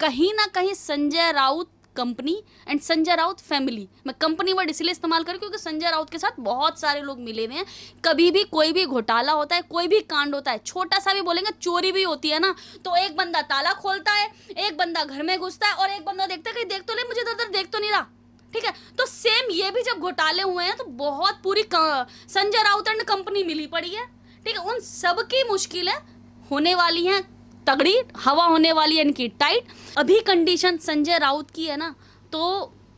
कहीं ना कहीं Sanjay Raut company and Sanjay Raut family मैं कंपनी वर्ड इसलिए इस्तेमाल करूँ क्योंकि संजय राउत के साथ बहुत सारे लोग मिले हुए हैं कभी भी कोई भी घोटाला होता है कोई भी कांड होता है छोटा सा भी बोलेंगे चोरी भी होती है ना तो एक बंदा ताला खोलता है एक बंदा घर में घुसता है और एक बंदा देखता है कहीं देख तो ले मुझे तो इधर देख तो नहीं रहा ठीक है तो सेम ये भी जब घोटाले हुए हैं तो बहुत पूरी संजय राउत एंड कंपनी मिली पड़ी है ठीक है उन सबकी मुश्किलें होने वाली हैं तगड़ी हवा होने वाली है इनकी टाइट अभी कंडीशन संजय राउत की है ना तो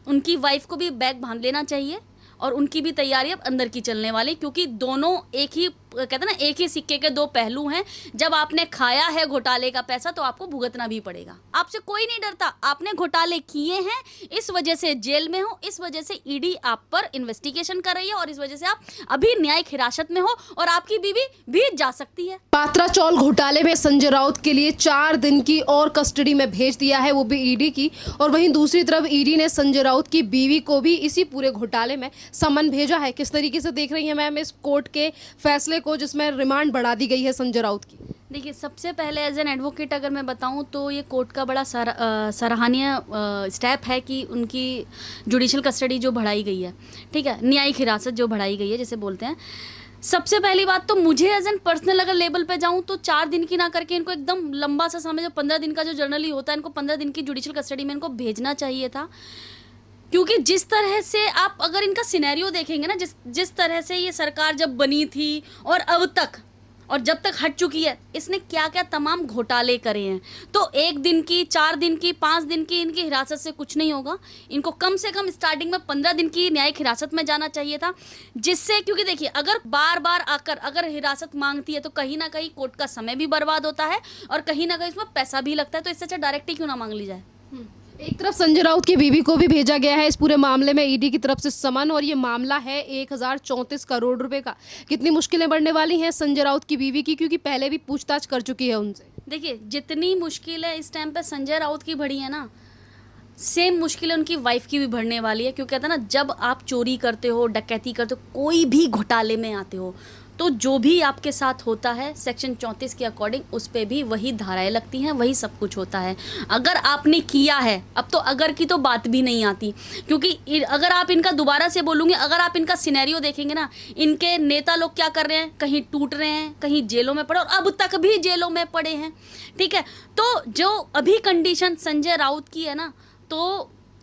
उनकी वाइफ को भी बैग बांध लेना चाहिए और उनकी भी तैयारी अब अंदर की चलने वाली क्योंकि दोनों एक ही कहते हैं ना एक ही सिक्के के दो पहलू हैं जब आपने खाया है घोटाले का पैसा तो आपको भुगतना भी पड़ेगा आपसे कोई नहीं डरता आपने घोटाले किए हैं इस वजह से जेल में हो इस वजह से ईडी आप पर इन्वेस्टिगेशन कर रही है और इस वजह से आप अभी न्यायिक हिरासत में हो और आपकी बीवी भी जा सकती है पात्रा चौल घोटाले में संजय राउत के लिए चार दिन की और कस्टडी में भेज दिया है वो भी ईडी की और वही दूसरी तरफ ईडी ने संजय राउत की बीवी को भी इसी पूरे घोटाले में समन भेजा है किस तरीके से देख रही है मैम इस कोर्ट के फैसले मामले को जिसमें रिमांड बढ़ा दी गई है संजय राउत की देखिए सबसे पहले एज एन एडवोकेट अगर मैं बताऊं तो ये कोर्ट का बड़ा सराहनीय स्टेप है कि उनकी जुडिशल कस्टडी जो बढ़ाई गई है ठीक है न्यायिक हिरासत जो बढ़ाई गई है जैसे बोलते हैं सबसे पहली बात तो मुझे एज एन पर्सनल अगर लेवल पे जाऊं तो चार दिन की ना करके इनको एकदम लंबा सा समय जो पंद्रह दिन का जो जर्नली होता है इनको पंद्रह दिन की जुडिशल कस्टडी में इनको भेजना चाहिए था क्योंकि जिस तरह से आप अगर इनका सिनेरियो देखेंगे ना जिस जिस तरह से ये सरकार जब बनी थी और अब तक और जब तक हट चुकी है इसने क्या क्या तमाम घोटाले करे हैं तो एक दिन की चार दिन की पाँच दिन की इनकी हिरासत से कुछ नहीं होगा इनको कम से कम स्टार्टिंग में पंद्रह दिन की न्यायिक हिरासत में जाना चाहिए था जिससे क्योंकि देखिए अगर बार बार आकर अगर हिरासत मांगती है तो कहीं ना कहीं कोर्ट का समय भी बर्बाद होता है और कहीं ना कहीं उसमें पैसा भी लगता है तो इससे अच्छा डायरेक्ट ही क्यों ना मांग ली जाए हम्म। एक तरफ संजय राउत की बीवी को भी भेजा गया है इस पूरे मामले में ईडी की तरफ से समन और ये मामला है एक करोड़ रुपए का कितनी मुश्किलें बढ़ने वाली हैं संजय राउत की बीवी की क्योंकि पहले भी पूछताछ कर चुकी है उनसे देखिए जितनी मुश्किलें इस टाइम पे संजय राउत की बढ़ी है ना सेम मुश्किलें उनकी वाइफ की भी बढ़ने वाली है क्योंकि कहते हैं ना जब आप चोरी करते हो डकैती करते हो कोई भी घोटाले में आते हो तो जो भी आपके साथ होता है सेक्शन चौंतीस के अकॉर्डिंग उस पर भी वही धाराएं लगती हैं वही सब कुछ होता है अगर आपने किया है अब तो अगर की तो बात भी नहीं आती क्योंकि अगर आप इनका दोबारा से बोलूंगे अगर आप इनका सिनेरियो देखेंगे ना इनके नेता लोग क्या कर रहे हैं कहीं टूट रहे हैं कहीं जेलों में पड़े और अब तक भी जेलों में पड़े हैं ठीक है तो जो अभी कंडीशन संजय राउत की है ना तो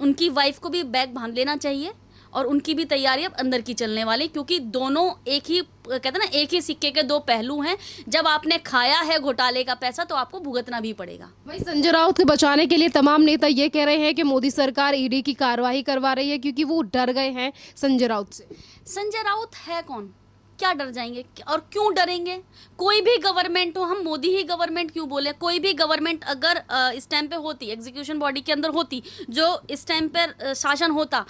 उनकी वाइफ को भी बैग बांध लेना चाहिए और उनकी भी तैयारी अब अंदर की चलने वाली क्योंकि दोनों एक ही कहते ना एक ही सिक्के के दो पहलू हैं जब आपने खाया है घोटाले का पैसा तो आपको भुगतना भी पड़ेगा वही संजय राउत को बचाने के लिए तमाम नेता ये कह रहे हैं कि मोदी सरकार ईडी e की कार्रवाई करवा रही है क्योंकि वो डर गए हैं संजय राउत से संजय राउत है कौन क्या डर जाएंगे और क्यों डरेंगे कोई भी गवर्नमेंट हो हम मोदी ही गवर्नमेंट क्यों बोले कोई भी गवर्नमेंट अगर इस टाइम पे होती एग्जीक्यूशन बॉडी के अंदर होती जो इस टाइम पर शासन होता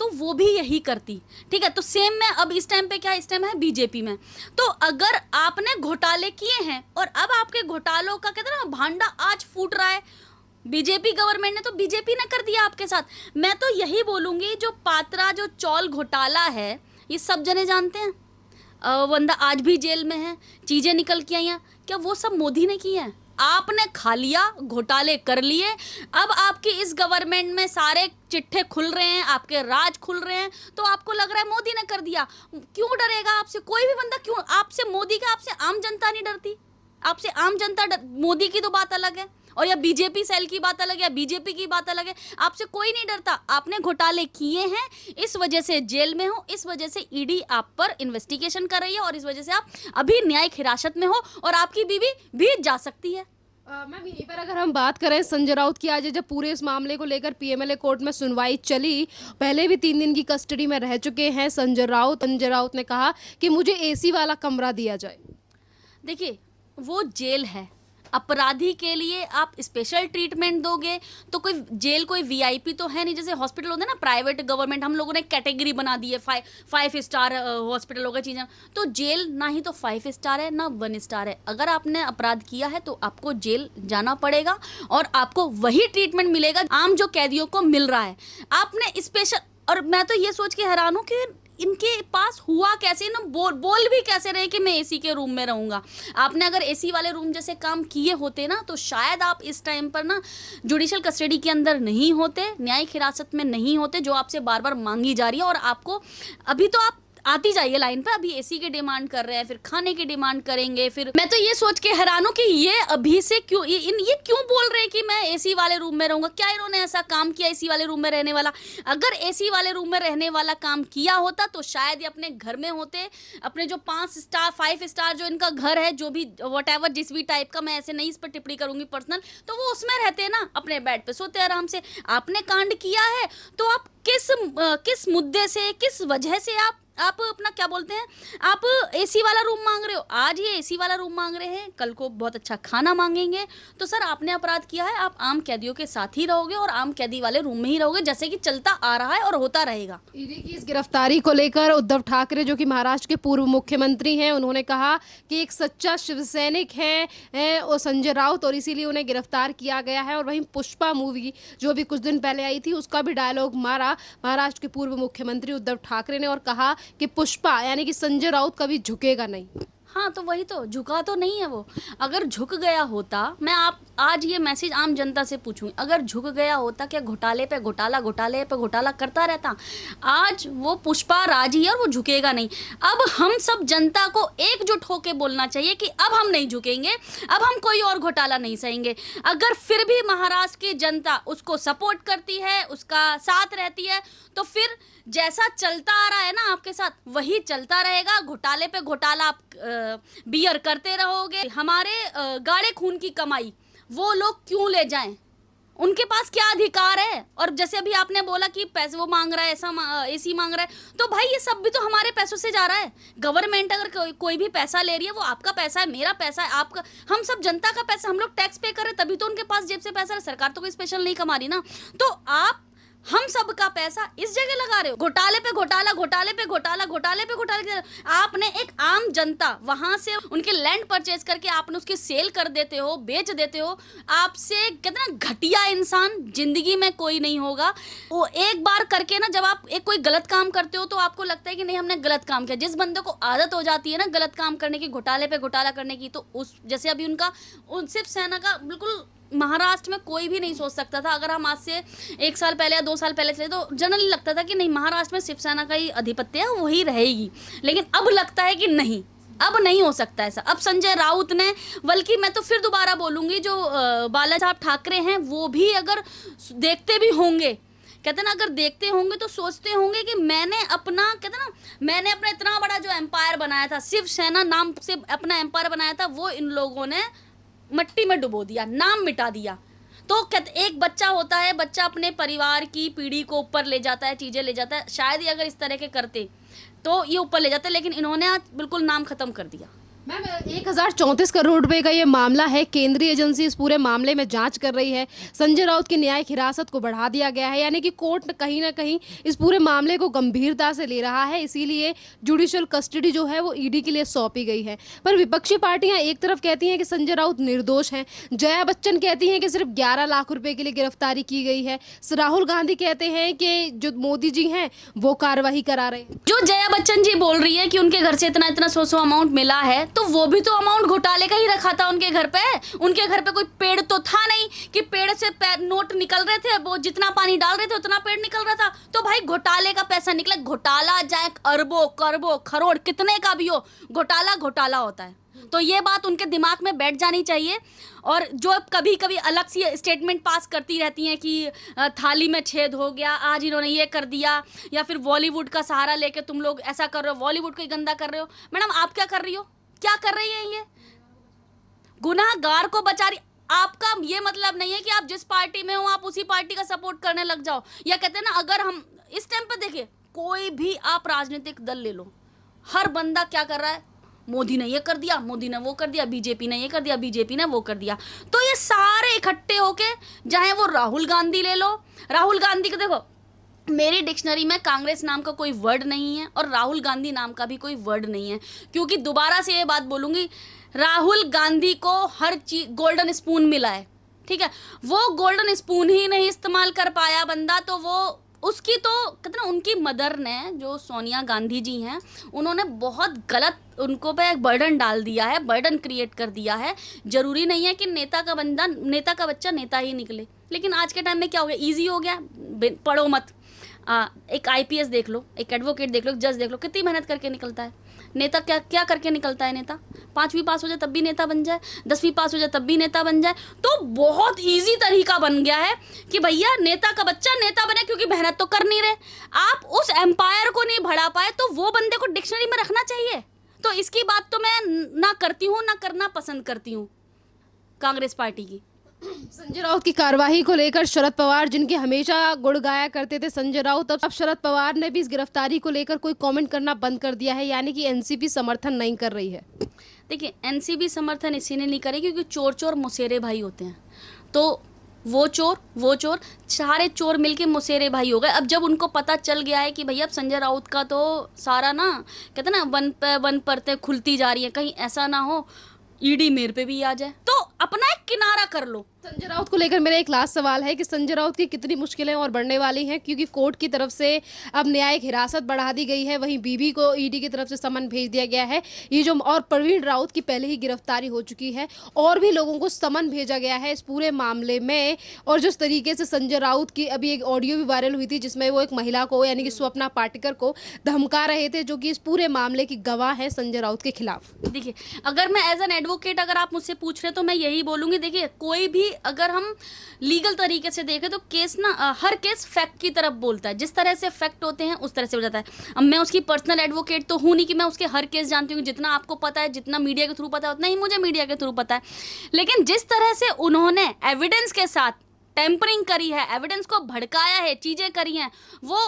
तो वो भी यही करती ठीक है तो सेम में अब इस टाइम पे क्या इस टाइम है बीजेपी में तो अगर आपने घोटाले किए हैं और अब आपके घोटालों का कहते ना भांडा आज फूट रहा है बीजेपी गवर्नमेंट ने तो बीजेपी ने कर दिया आपके साथ मैं तो यही बोलूंगी जो पात्रा जो चौल घोटाला है ये सब जने जानते हैं बंदा आज भी जेल में है चीज़ें निकल के आई हैं क्या वो सब मोदी ने की है आपने खा लिया घोटाले कर लिए अब आपकी इस गवर्नमेंट में सारे चिट्ठे खुल रहे हैं आपके राज खुल रहे हैं तो आपको लग रहा है मोदी ने कर दिया क्यों डरेगा आपसे कोई भी बंदा क्यों आपसे मोदी का आपसे आम जनता नहीं डरती आपसे आम जनता मोदी की तो बात अलग है और या बीजेपी सेल की बात अलग है बीजेपी की बात अलग है आपसे कोई नहीं डरता आपने घोटाले किए हैं इस वजह से जेल में हो इस वजह से ईडी आप पर इन्वेस्टिगेशन कर रही है और इस वजह से आप अभी न्यायिक हिरासत में हो और आपकी बीवी भी जा सकती है मैम यहीं पर अगर हम बात करें संजय राउत की आज जब पूरे इस मामले को लेकर पीएमएलए कोर्ट में सुनवाई चली पहले भी तीन दिन की कस्टडी में रह चुके हैं संजय राउत संजय राउत ने कहा कि मुझे एसी वाला कमरा दिया जाए देखिए वो जेल है अपराधी के लिए आप स्पेशल ट्रीटमेंट दोगे तो कोई जेल कोई वीआईपी तो है नहीं जैसे हॉस्पिटल होते हैं ना प्राइवेट गवर्नमेंट हम लोगों ने कैटेगरी बना दी है फाइव फाइव स्टार हॉस्पिटल होगा चीज़ें तो जेल ना ही तो फाइव स्टार है ना वन स्टार है अगर आपने अपराध किया है तो आपको जेल जाना पड़ेगा और आपको वही ट्रीटमेंट मिलेगा आम जो कैदियों को मिल रहा है आपने स्पेशल और मैं तो ये सोच के हैरान हूँ कि इनके पास हुआ कैसे ना बोल बोल भी कैसे रहे कि मैं एसी के रूम में रहूंगा आपने अगर एसी वाले रूम जैसे काम किए होते ना तो शायद आप इस टाइम पर ना जुडिशल कस्टडी के अंदर नहीं होते न्यायिक हिरासत में नहीं होते जो आपसे बार बार मांगी जा रही है और आपको अभी तो आप आती जाइए लाइन पर अभी एसी के डिमांड कर रहे हैं फिर खाने की डिमांड करेंगे फिर मैं तो ये सोच के हैरान हूँ कि ये अभी से क्यों ये इन ये क्यों बोल रहे हैं कि मैं एसी वाले रूम में रहूंगा क्या इन्होंने ऐसा काम किया एसी वाले रूम में रहने वाला अगर एसी वाले रूम में रहने वाला काम किया होता तो शायद ये अपने घर में होते अपने जो पांच स्टार फाइव स्टार जो इनका घर है जो भी वट एवर जिस भी टाइप का मैं ऐसे नहीं इस पर टिप्पणी करूंगी पर्सनल तो वो उसमें रहते ना अपने बेड पे सोते आराम से आपने कांड किया है तो आप किस किस मुद्दे से किस वजह से आप आप अपना क्या बोलते हैं आप एसी वाला रूम मांग रहे हो आज ये एसी वाला रूम मांग रहे हैं कल को बहुत अच्छा खाना मांगेंगे तो सर आपने अपराध किया है आप आम कैदियों के साथ ही रहोगे और आम कैदी वाले रूम में ही रहोगे जैसे कि चलता आ रहा है और होता रहेगा ईडी की इस गिरफ्तारी को लेकर उद्धव ठाकरे जो कि महाराष्ट्र के पूर्व मुख्यमंत्री हैं उन्होंने कहा कि एक सच्चा शिवसैनिक है संजय राउत और इसीलिए उन्हें गिरफ्तार किया गया है और वहीं पुष्पा मूवी जो भी कुछ दिन पहले आई थी उसका भी डायलॉग मारा महाराष्ट्र के पूर्व मुख्यमंत्री उद्धव ठाकरे ने और कहा कि पुष्पा यानी कि संजय राउत कभी झुकेगा नहीं हाँ तो वही तो झुका तो नहीं है वो अगर झुक गया होता मैं आप आज ये मैसेज आम जनता से पूछूं अगर झुक गया होता क्या घोटाले पे घोटाला घोटाले पे घोटाला करता रहता आज वो पुष्पा राजी है और वो झुकेगा नहीं अब हम सब जनता को एकजुट होके बोलना चाहिए कि अब हम नहीं झुकेंगे अब हम कोई और घोटाला नहीं सहेंगे अगर फिर भी महाराष्ट्र की जनता उसको सपोर्ट करती है उसका साथ रहती है तो फिर जैसा चलता आ रहा है ना आपके साथ वही चलता रहेगा घोटाले पे घोटाला आप बियर करते रहोगे हमारे गाड़े खून की कमाई वो लोग क्यों ले जाएं उनके पास क्या अधिकार है और जैसे अभी आपने बोला कि पैसे वो मांग रहा है ऐसा एसी मांग रहा है तो भाई ये सब भी तो हमारे पैसों से जा रहा है गवर्नमेंट अगर को, कोई भी पैसा ले रही है वो आपका पैसा है मेरा पैसा है आपका हम सब जनता का पैसा हम लोग टैक्स पे कर रहे तभी तो उनके पास जेब से पैसा है सरकार तो कोई स्पेशल नहीं कमा रही ना तो आप हम सब का पैसा इस जगह लगा रहे हो घोटाले पे घोटाला घोटाले पे घोटाला घोटाले पे घोटाले आपने एक आम जनता वहां से उनके लैंड परचेज करके आपने उसकी सेल कर देते हो बेच देते हो आपसे कितना घटिया इंसान जिंदगी में कोई नहीं होगा वो एक बार करके ना जब आप एक कोई गलत काम करते हो तो आपको लगता है कि नहीं हमने गलत काम किया जिस बंदे को आदत हो जाती है ना गलत काम करने की घोटाले पे घोटाला करने की तो उस जैसे अभी उनका उन सिर्फ सेना का बिल्कुल महाराष्ट्र में कोई भी नहीं सोच सकता था अगर हम आज से एक साल पहले या दो साल पहले चले तो जनरली लगता था कि नहीं महाराष्ट्र में शिवसेना का ही अधिपत्य है वही रहेगी लेकिन अब लगता है कि नहीं अब नहीं हो सकता ऐसा अब संजय राउत ने बल्कि मैं तो फिर दोबारा बोलूंगी जो बाला साहब ठाकरे हैं वो भी अगर देखते भी होंगे कहते ना अगर देखते होंगे तो सोचते होंगे कि मैंने अपना कहते ना मैंने अपना इतना बड़ा जो एम्पायर बनाया था शिवसेना नाम से अपना एम्पायर बनाया था वो इन लोगों ने मट्टी में डुबो दिया नाम मिटा दिया तो एक बच्चा होता है बच्चा अपने परिवार की पीढ़ी को ऊपर ले जाता है चीज़ें ले जाता है शायद ही अगर इस तरह के करते तो ये ऊपर ले जाते लेकिन इन्होंने बिल्कुल नाम ख़त्म कर दिया मैम एक हज़ार चौंतीस करोड़ रुपए का ये मामला है केंद्रीय एजेंसी इस पूरे मामले में जांच कर रही है संजय राउत की न्यायिक हिरासत को बढ़ा दिया गया है यानी कि कोर्ट कहीं ना कहीं इस पूरे मामले को गंभीरता से ले रहा है इसीलिए जुडिशियल कस्टडी जो है वो ईडी e के लिए सौंपी गई है पर विपक्षी पार्टियां एक तरफ कहती हैं कि संजय राउत निर्दोष हैं जया बच्चन कहती हैं कि सिर्फ ग्यारह लाख रुपये के लिए गिरफ्तारी की गई है राहुल गांधी कहते हैं कि जो मोदी जी हैं वो कार्रवाई करा रहे जो जया बच्चन जी बोल रही है कि उनके घर से इतना इतना सो सौ अमाउंट मिला है तो वो भी तो अमाउंट घोटाले का ही रखा था उनके घर पे उनके घर पे कोई पेड़ तो था नहीं कि पेड़ से पे, नोट निकल रहे थे वो जितना पानी डाल रहे थे उतना पेड़ निकल रहा था तो भाई घोटाले का पैसा निकले घोटाला जाए अरबों करबों खरोड़ कितने का भी हो घोटाला घोटाला होता है तो ये बात उनके दिमाग में बैठ जानी चाहिए और जो कभी कभी अलग सी स्टेटमेंट पास करती रहती हैं कि थाली में छेद हो गया आज इन्होंने ये कर दिया या फिर बॉलीवुड का सहारा लेके तुम लोग ऐसा कर रहे हो बॉलीवुड को ही गंदा कर रहे हो मैडम आप क्या कर रही हो क्या कर रही है ये गुनाहगार को बचा रही आपका ये मतलब नहीं है कि आप जिस पार्टी में हो आप उसी पार्टी का सपोर्ट करने लग जाओ या कहते हैं ना अगर हम इस टाइम पर देखिए कोई भी आप राजनीतिक दल ले लो हर बंदा क्या कर रहा है मोदी ने ये कर दिया मोदी ने वो कर दिया बीजेपी ने ये कर दिया बीजेपी ने वो कर दिया तो ये सारे इकट्ठे होके चाहे वो राहुल गांधी ले लो राहुल गांधी को देखो मेरी डिक्शनरी में कांग्रेस नाम का कोई वर्ड नहीं है और राहुल गांधी नाम का भी कोई वर्ड नहीं है क्योंकि दोबारा से ये बात बोलूँगी राहुल गांधी को हर चीज गोल्डन स्पून मिला है ठीक है वो गोल्डन स्पून ही नहीं इस्तेमाल कर पाया बंदा तो वो उसकी तो कितना उनकी मदर ने जो सोनिया गांधी जी हैं उन्होंने बहुत गलत उनको पे एक बर्डन डाल दिया है बर्डन क्रिएट कर दिया है जरूरी नहीं है कि नेता का बंदा नेता का बच्चा नेता ही निकले लेकिन आज के टाइम में क्या हो गया ईजी हो गया पढ़ो मत आ, एक आईपीएस देख लो एक एडवोकेट देख लो जज देख लो कितनी मेहनत करके निकलता है नेता क्या क्या करके निकलता है नेता पांचवी पास हो जाए तब भी नेता बन जाए दसवीं पास हो जाए तब भी नेता बन जाए तो बहुत ईजी तरीका बन गया है कि भैया नेता का बच्चा नेता बने क्योंकि मेहनत तो कर नहीं रहे आप उस एम्पायर को नहीं बढ़ा पाए तो वो बंदे को डिक्शनरी में रखना चाहिए तो इसकी बात तो मैं ना करती हूँ ना करना पसंद करती हूँ कांग्रेस पार्टी की संजय राउत की कार्यवाही को लेकर शरद पवार जिनके हमेशा गुड़ गाया करते थे संजय राउत अब शरद पवार ने भी इस गिरफ्तारी को लेकर कोई कमेंट करना बंद कर दिया है यानी कि एनसीपी समर्थन नहीं कर रही है देखिए एनसीपी समर्थन इसीलिए नहीं करेगी क्योंकि चोर चोर मुसेरे भाई होते हैं तो वो चोर वो चोर सारे चोर मिलके मुसेरे भाई हो गए अब जब उनको पता चल गया है कि भैया अब संजय राउत का तो सारा ना कहते ना वन पे वन परतें खुलती जा रही है कहीं ऐसा ना हो ईडी e मेरे पे भी आ जाए तो अपना एक किनारा कर लो संजय राउत को लेकर मेरा एक लास्ट सवाल है कि संजय राउत की कितनी मुश्किलें और बढ़ने वाली हैं क्योंकि कोर्ट की तरफ से अब न्यायिक हिरासत बढ़ा दी गई है वहीं बीबी को ईडी की तरफ से समन भेज दिया गया है ये जो और प्रवीण राउत की पहले ही गिरफ्तारी हो चुकी है और भी लोगों को समन भेजा गया है इस पूरे मामले में और जिस तरीके से संजय राउत की अभी एक ऑडियो भी वायरल हुई थी जिसमें वो एक महिला को यानी कि स्वप्ना पाटिकर को धमका रहे थे जो कि इस पूरे मामले की गवाह है संजय राउत के खिलाफ देखिए अगर मैं एज एन एडवोकेट अगर आप मुझसे पूछ रहे तो मैं यही बोलूंगी देखिए कोई भी अगर हम लीगल तरीके से देखें तो केस ना हर केस फैक्ट की तरफ बोलता है जिस तरह से फैक्ट होते हैं उस तरह से हो जाता है अब मैं उसकी पर्सनल एडवोकेट तो हूँ नहीं कि मैं उसके हर केस जानती हूँ जितना आपको पता है जितना मीडिया के थ्रू पता है उतना ही मुझे मीडिया के थ्रू पता है लेकिन जिस तरह से उन्होंने एविडेंस के साथ टेम्परिंग करी है एविडेंस को भड़काया है चीज़ें करी हैं वो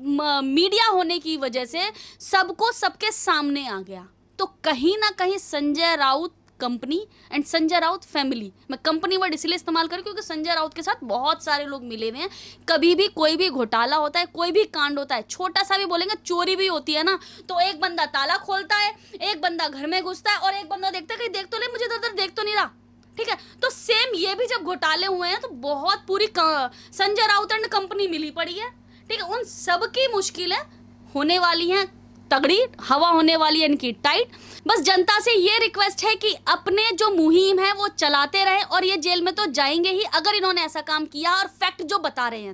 मीडिया होने की वजह से सबको सबके सामने आ गया तो कहीं ना कहीं Sanjay Raut company and Sanjay Raut family मैं कंपनी वर्ड इसलिए इस्तेमाल करूँ क्योंकि संजय राउत के साथ बहुत सारे लोग मिले हुए हैं कभी भी कोई भी घोटाला होता है कोई भी कांड होता है छोटा सा भी बोलेंगे चोरी भी होती है ना तो एक बंदा ताला खोलता है एक बंदा घर में घुसता है और एक बंदा देखता है कहीं देख तो ले मुझे इधर देख तो नहीं रहा ठीक है तो सेम ये भी जब घोटाले हुए हैं तो बहुत पूरी संजय राउत एंड कंपनी मिली पड़ी है ठीक है उन सबकी मुश्किलें होने वाली हैं तगड़ी हवा होने वाली है इनकी टाइट बस जनता से ये रिक्वेस्ट है कि अपने जो मुहिम है वो चलाते रहे और ये जेल में तो जाएंगे ही अगर इन्होंने ऐसा काम किया और फैक्ट जो बता रहे हैं